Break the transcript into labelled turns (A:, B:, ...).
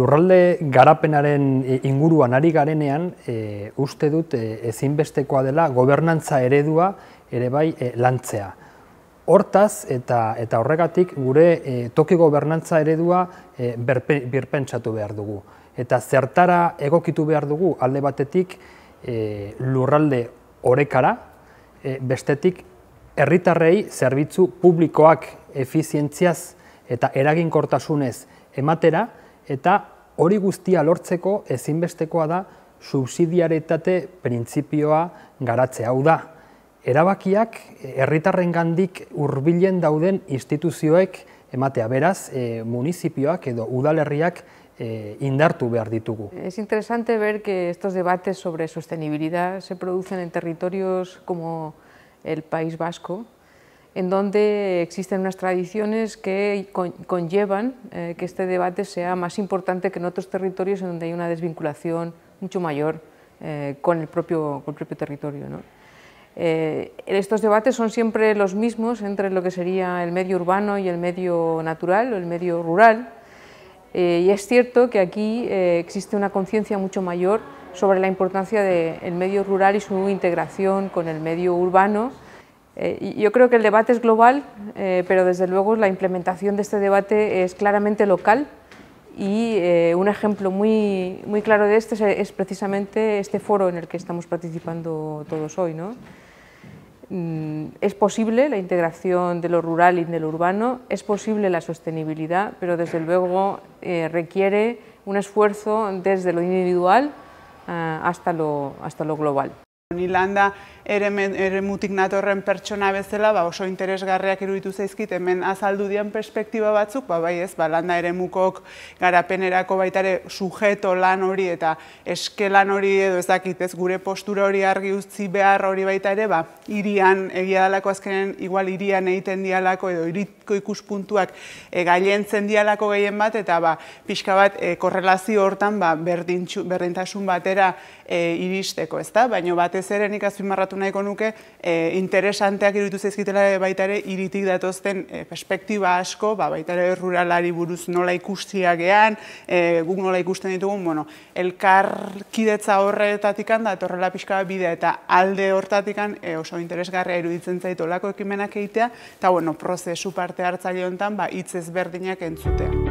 A: lurralde garapenaren e, inguruan ari garenean e, uste dut e, ezinbestekoa dela gobernantza eredua ere bai e, lantzea. Hortaz eta, eta horregatik gure e, toki gobernantza eredua birpentsatu behar dugu. Eta zertara egokitu behar dugu alde batetik e, lurralde orekara, e, bestetik herritarrei zerbitzu publikoak efizientziaz eta eraginkortasunez ematera, eta hori guztia lortzeko ezinbestekoa da subsidiaretate printzipioa garatzea hau da. Erabakiak herritarren gandik urbilen dauden instituzioek ematea beraz, e, munizipioak edo udalerriak e, indartu behar ditugu.
B: Es interesante ver que estos debates sobre sostenibilidad se producen en territorios como el País Vasco, en donde existen unas tradiciones que conllevan eh, que este debate sea más importante que en otros territorios en donde hay una desvinculación mucho mayor eh, con, el propio, territorio. Eh, estos debates son siempre los mismos entre lo que sería el medio urbano y el medio natural o el medio rural. y es cierto que aquí existe una conciencia mucho mayor sobre la importancia del medio rural y su integración con el medio urbano eh, yo creo que el debate es global, eh, pero desde luego la implementación de este debate es claramente local y eh, un ejemplo muy, claro de este es, precisamente este foro en el que estamos participando todos hoy. Mm, es posible la integración de lo rural y de lo urbano, es posible la sostenibilidad, pero desde luego requiere un esfuerzo desde lo
C: individual hasta lo global. Nilanda ere mutik natorren pertsona bezala, ba oso interesgarriak iruditu zaizkit, hemen azaldu dian perspektiba batzuk, ba bai ez, ba landa ere mukok garapenerako baitare sujeto lan hori eta eske lan hori edo ez dakit ez gure postura hori argi utzi behar hori baita ere, ba irian egia dalako azkenen, igual irian egiten dialako edo iritko ikuspuntuak eh, gailentzen dialako gehien bat, eta ba pixka bat eh, korrelazio hortan, ba berdintasun batera eh, iristeko, ez da, baino bat batez ere nik azpimarratu nahiko nuke e, interesanteak iruditu zaizkitela baita ere iritik datozten eh, perspektiba asko, ba, baita ere ruralari buruz nola ikustia gean, eh, guk nola ikusten ditugun, bueno, elkarkidetza horretatik da etorrela pixka bidea eta alde hortatik oso interesgarria iruditzen zaitu olako ekimenak egitea, eta bueno, prozesu parte hartzaile honetan, ba, hitz ezberdinak entzutea.